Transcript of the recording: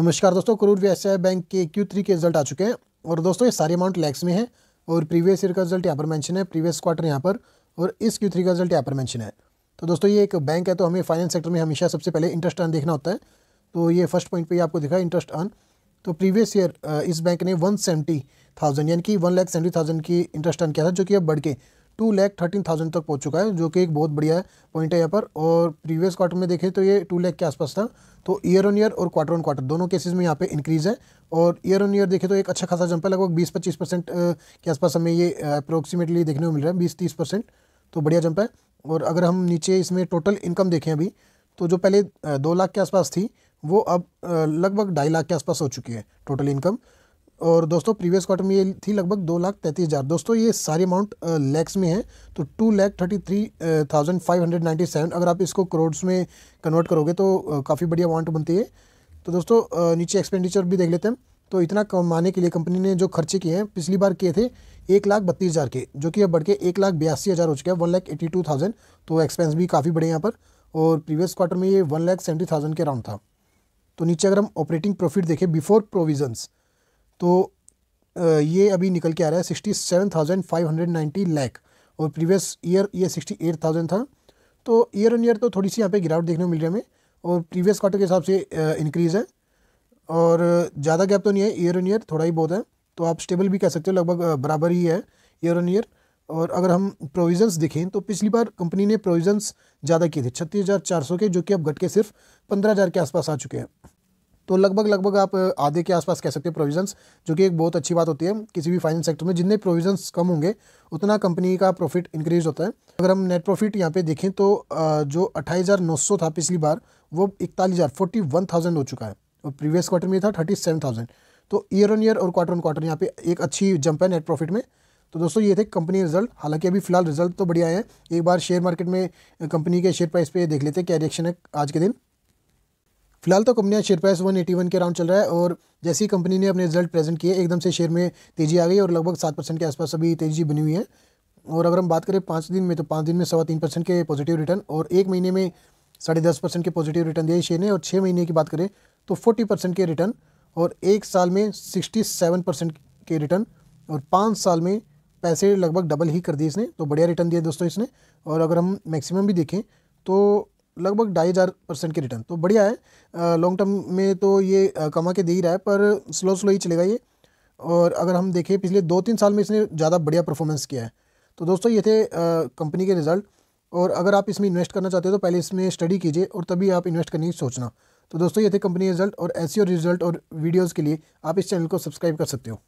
नमस्कार दोस्तों करूर वी बैंक के क्यू थ्री के रिजल्ट आ चुके हैं और दोस्तों ये सारे अमाउंट लैक्स में है और प्रीवियस ईयर का रिजल्ट यहाँ पर मेंशन है प्रीवियस क्वार्टर यहाँ पर और इस क्यू थ्री का रिजल्ट यहाँ पर मेंशन है तो दोस्तों ये एक बैंक है तो हमें फाइनेंस सेक्टर में हमेशा सबसे पहले इंटरेस्ट अर्न देखना होता है तो ये फर्स्ट पॉइंट पर आपको दिखा इंटरेस्ट अर्न तो प्रीवियस ईयर इस बैंक ने वन सेवेंटी थाउजेंड यानी कि वन लाख सेवेंटी थाउजेंड की इंटरेस्ट अर्न किया था जो कि अब बढ़ के टू लैख थर्टीन थाउजेंड तक पहुंच चुका है जो कि एक बहुत बढ़िया पॉइंट है यहाँ पर और प्रीवियस क्वार्टर में देखें तो ये टू लैख के आसपास था तो ईयर ऑन ईयर और क्वार्टर ऑन क्वार्टर दोनों केसेज में यहाँ पे इंक्रीज़ है और ईयर ऑन ईयर देखें तो एक अच्छा खासा जंप है लगभग बीस पच्चीस परसेंट के आसपास हमें ये अप्रोक्सीमेटली देखने को मिल रहा है बीस तीस परसेंट तो बढ़िया जंप है और अगर हम नीचे इसमें टोटल इनकम देखें अभी तो जो पहले दो लाख के आसपास थी वो अब लगभग ढाई लाख के आसपास हो चुकी है टोटल इनकम और दोस्तों प्रीवियस क्वार्टर में ये थी लगभग दो लाख तैंतीस हज़ार दोस्तों ये सारी अमाउंट लैक्स में है तो two lakh thirty three thousand five hundred ninety seven अगर आप इसको करोड्स में कन्वर्ट करोगे तो काफ़ी बढ़िया अमाउंट बनती है तो दोस्तों नीचे एक्सपेंडिचर भी देख लेते हैं तो इतना कमाने के लिए कंपनी ने जो खर्चे किए हैं पिछली बार किए थे एक लाख बत्तीस हज़ार के जो कि अब बढ़ के एक लाख बयासी हज़ार हो चुका है one lakh eighty two thousand तो एक्सपेंस भी काफ़ी बढ़े यहाँ पर और प्रीवियस क्वार्टर में ये वन लाख सेवेंटी थाउजेंड के अराउंड था तो नीचे अगर हम ऑपरेटिंग प्रॉफिट देखें बिफोर प्रोविजन्स तो ये अभी निकल के आ रहा है sixty seven thousand five hundred ninety lakh और प्रीवियस ईयर ये सिक्सटी एट थाउजेंड था तो ईयर ऑन ईयर तो थोड़ी सी यहाँ पे गिरावट देखने को मिल रही है हमें और प्रीवियस क्वार्टर के हिसाब से इंक्रीज़ है और ज़्यादा गैप तो नहीं है ईयर ऑन ईयर थोड़ा ही बहुत है तो आप स्टेबल भी कह सकते हो लगभग बराबर ही है ईयर ऑन ईयर और अगर हम प्रोविजंस देखें तो पिछली बार कंपनी ने प्रोविजंस ज़्यादा किए थे छत्तीस हज़ार चार सौ के जो कि अब घट के सिर्फ पंद्रह हज़ार के आसपास आ चुके हैं तो लगभग लगभग आप आधे के आसपास कह सकते हैं प्रोविजंस जो कि एक बहुत अच्छी बात होती है किसी भी फाइनेंस सेक्टर में जितने प्रोविजंस कम होंगे उतना कंपनी का प्रॉफिट इंक्रीज होता है अगर हम नेट प्रॉफिट यहाँ पे देखें तो जो अट्ठाईस था पिछली बार वो इकतालीस हज़ार हो चुका है और प्रीवियस क्वार्टर में था थर्टी तो ईयर ऑन ईयर और क्वार्टर ऑन क्वार्टर यहाँ पे एक अच्छी जंप है नेट प्रॉफिट में तो दोस्तों ये थे कंपनी रिजल्ट हालांकि अभी फिलहाल रिजल्ट तो बढ़िया है एक बार शेयर मार्केट में कंपनी के शेयर प्राइस पे देख लेते हैं क्या रिएक्शन है आज के दिन फिलहाल तो कंपनी शेयर प्राइस 181 के राउंड चल रहा है और जैसी कंपनी ने अपने रिजल्ट प्रेजेंट किए एकदम से शेयर में तेज़ी आ गई और लगभग सात परसेंट के आसपास अभी तेज़ी बनी हुई है और अगर हम बात करें पाँच दिन में तो पाँच दिन में सवा तीन परसेंट के पॉजिटिव रिटर्न और एक महीने में साढ़े दस परसेंट के पॉजिटिव रिटर्न दिए शेयर ने और छः महीने की बात करें तो फोर्टी परसेंट के रिटर्न और एक साल में सिक्सटी सेवन परसेंट के रिटर्न और पाँच साल में पैसे लगभग डबल ही कर दिए इसने तो बढ़िया रिटर्न दिए दोस्तों इसने और अगर हम मैक्सिमम भी देखें तो लगभग ढाई हज़ार परसेंट के रिटर्न तो बढ़िया है लॉन्ग टर्म में तो ये कमा के दे ही रहा है पर स्लो स्लो ही चलेगा ये और अगर हम देखें पिछले दो तीन साल में इसने ज़्यादा बढ़िया परफॉर्मेंस किया है तो दोस्तों ये थे कंपनी के रिज़ल्ट और अगर आप इसमें इन्वेस्ट करना चाहते हो तो पहले इसमें स्टडी कीजिए और तभी आप इन्वेस्ट करने की सोचना तो दोस्तों ये थे कंपनी रिजल्ट और ऐसी e और रिजल्ट और वीडियोज़ के लिए आप इस चैनल को सब्सक्राइब कर सकते हो